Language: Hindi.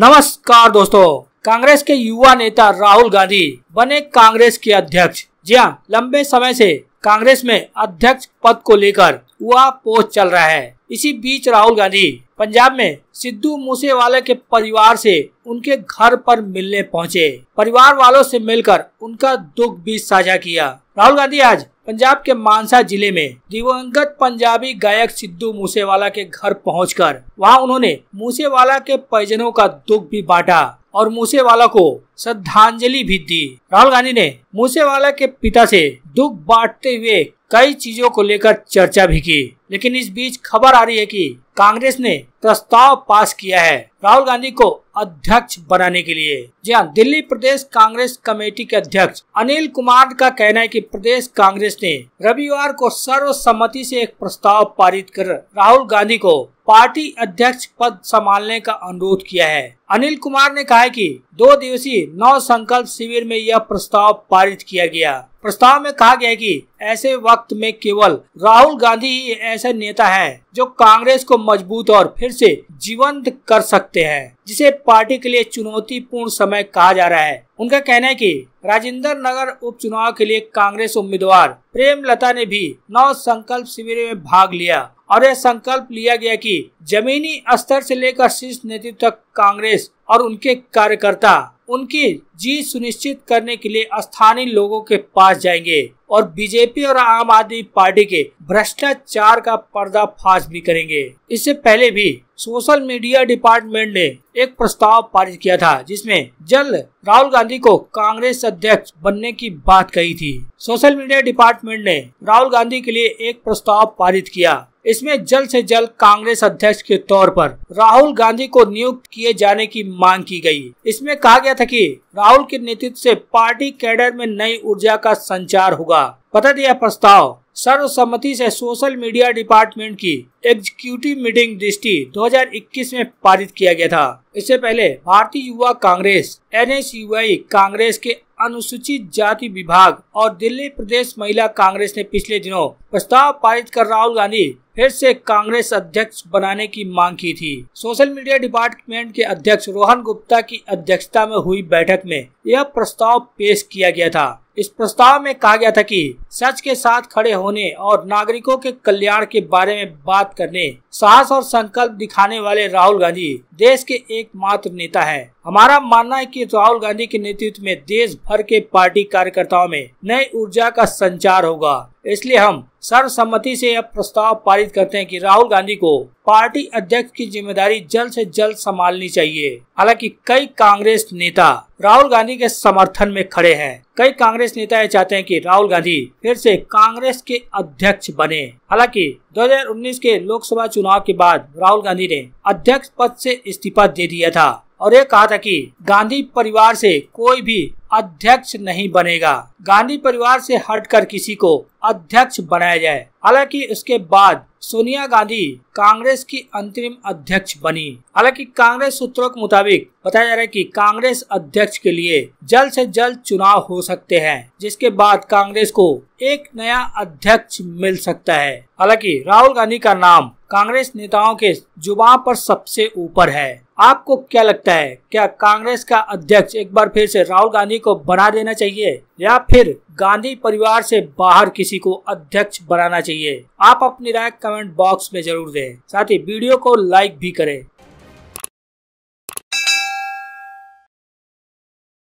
नमस्कार दोस्तों कांग्रेस के युवा नेता राहुल गांधी बने कांग्रेस के अध्यक्ष जी हाँ लंबे समय से कांग्रेस में अध्यक्ष पद को लेकर हुआ पोस्ट चल रहा है इसी बीच राहुल गांधी पंजाब में सिद्धू मूसे वाले के परिवार से उनके घर पर मिलने पहुंचे परिवार वालों से मिलकर उनका दुख भी साझा किया राहुल गांधी आज पंजाब के मानसा जिले में दिवंगत पंजाबी गायक सिद्धू मूसेवाला के घर पहुंचकर वहां उन्होंने मूसेवाला के परिजनों का दुख भी बांटा और मूसेवाला को श्रद्धांजलि भी दी राहुल गांधी ने मूसेवाला के पिता से दुख बांटते हुए कई चीजों को लेकर चर्चा भी की लेकिन इस बीच खबर आ रही है कि कांग्रेस ने प्रस्ताव पास किया है राहुल गांधी को अध्यक्ष बनाने के लिए जी हाँ दिल्ली प्रदेश कांग्रेस कमेटी के अध्यक्ष अनिल कुमार का कहना है कि प्रदेश कांग्रेस ने रविवार को सर्वसम्मति से एक प्रस्ताव पारित कर राहुल गांधी को पार्टी अध्यक्ष पद संभालने का अनुरोध किया है अनिल कुमार ने कहा कि दो दिवसीय नौ संकल्प शिविर में यह प्रस्ताव पारित किया गया प्रस्ताव में कहा गया कि ऐसे वक्त में केवल राहुल गांधी ही ऐसे नेता हैं जो कांग्रेस को मजबूत और फिर से जीवंत कर सकते हैं जिसे पार्टी के लिए चुनौतीपूर्ण समय कहा जा रहा है उनका कहना है कि राजेंद्र नगर उपचुनाव के लिए कांग्रेस उम्मीदवार प्रेम लता ने भी नौ संकल्प शिविर में भाग लिया और यह संकल्प लिया गया कि जमीनी स्तर से लेकर शीर्ष नेतृत्व तक कांग्रेस और उनके कार्यकर्ता उनकी जीत सुनिश्चित करने के लिए स्थानीय लोगों के पास जाएंगे और बीजेपी और आम आदमी पार्टी के भ्रष्टाचार का पर्दाफाश भी करेंगे इससे पहले भी सोशल मीडिया डिपार्टमेंट ने एक प्रस्ताव पारित किया था जिसमें जल्द राहुल गांधी को कांग्रेस अध्यक्ष बनने की बात कही थी सोशल मीडिया डिपार्टमेंट ने राहुल गांधी के लिए एक प्रस्ताव पारित किया इसमें जल्द से जल्द कांग्रेस अध्यक्ष के तौर पर राहुल गांधी को नियुक्त किए जाने की मांग की गई इसमें कहा गया था कि राहुल के नेतृत्व से पार्टी कैडर में नई ऊर्जा का संचार होगा पता दिया प्रस्ताव सर्वसम्मति से सोशल मीडिया डिपार्टमेंट की एग्जीक्यूटिव मीटिंग दृष्टि 2021 में पारित किया गया था इससे पहले भारतीय युवा कांग्रेस एन कांग्रेस के अनुसूचित जाति विभाग और दिल्ली प्रदेश महिला कांग्रेस ने पिछले दिनों प्रस्ताव पारित कर राहुल गांधी फिर से कांग्रेस अध्यक्ष बनाने की मांग की थी सोशल मीडिया डिपार्टमेंट के अध्यक्ष रोहन गुप्ता की अध्यक्षता में हुई बैठक में यह प्रस्ताव पेश किया गया था इस प्रस्ताव में कहा गया था कि सच के साथ खड़े होने और नागरिकों के कल्याण के बारे में बात करने साहस और संकल्प दिखाने वाले राहुल गांधी देश के एकमात्र नेता है हमारा मानना है कि राहुल गांधी के नेतृत्व में देश भर के पार्टी कार्यकर्ताओं में नई ऊर्जा का संचार होगा इसलिए हम सर्वसम्मति से यह प्रस्ताव पारित करते हैं कि राहुल गांधी को पार्टी अध्यक्ष की जिम्मेदारी जल्द से जल्द संभालनी चाहिए हालांकि कई कांग्रेस नेता राहुल गांधी के समर्थन में खड़े हैं कई कांग्रेस नेता ये चाहते हैं कि राहुल गांधी फिर से कांग्रेस के अध्यक्ष बने हालांकि 2019 के लोकसभा चुनाव के बाद राहुल गांधी ने अध्यक्ष पद से इस्तीफा दे दिया था और ये कहा था कि गांधी परिवार से कोई भी अध्यक्ष नहीं बनेगा गांधी परिवार से हटकर किसी को अध्यक्ष बनाया जाए हालांकि उसके बाद सोनिया गांधी कांग्रेस की अंतरिम अध्यक्ष बनी हालांकि कांग्रेस सूत्रों के मुताबिक बताया जा रहा है कि कांग्रेस अध्यक्ष के लिए जल्द से जल्द चुनाव हो सकते हैं जिसके बाद कांग्रेस को एक नया अध्यक्ष मिल सकता है हालांकि राहुल गांधी का नाम कांग्रेस नेताओं के जुबा पर सबसे ऊपर है आपको क्या लगता है क्या कांग्रेस का अध्यक्ष एक बार फिर से राहुल गांधी को बना देना चाहिए या फिर गांधी परिवार से बाहर किसी को अध्यक्ष बनाना चाहिए आप अपनी राय कमेंट बॉक्स में जरूर दें साथ ही वीडियो को लाइक भी करें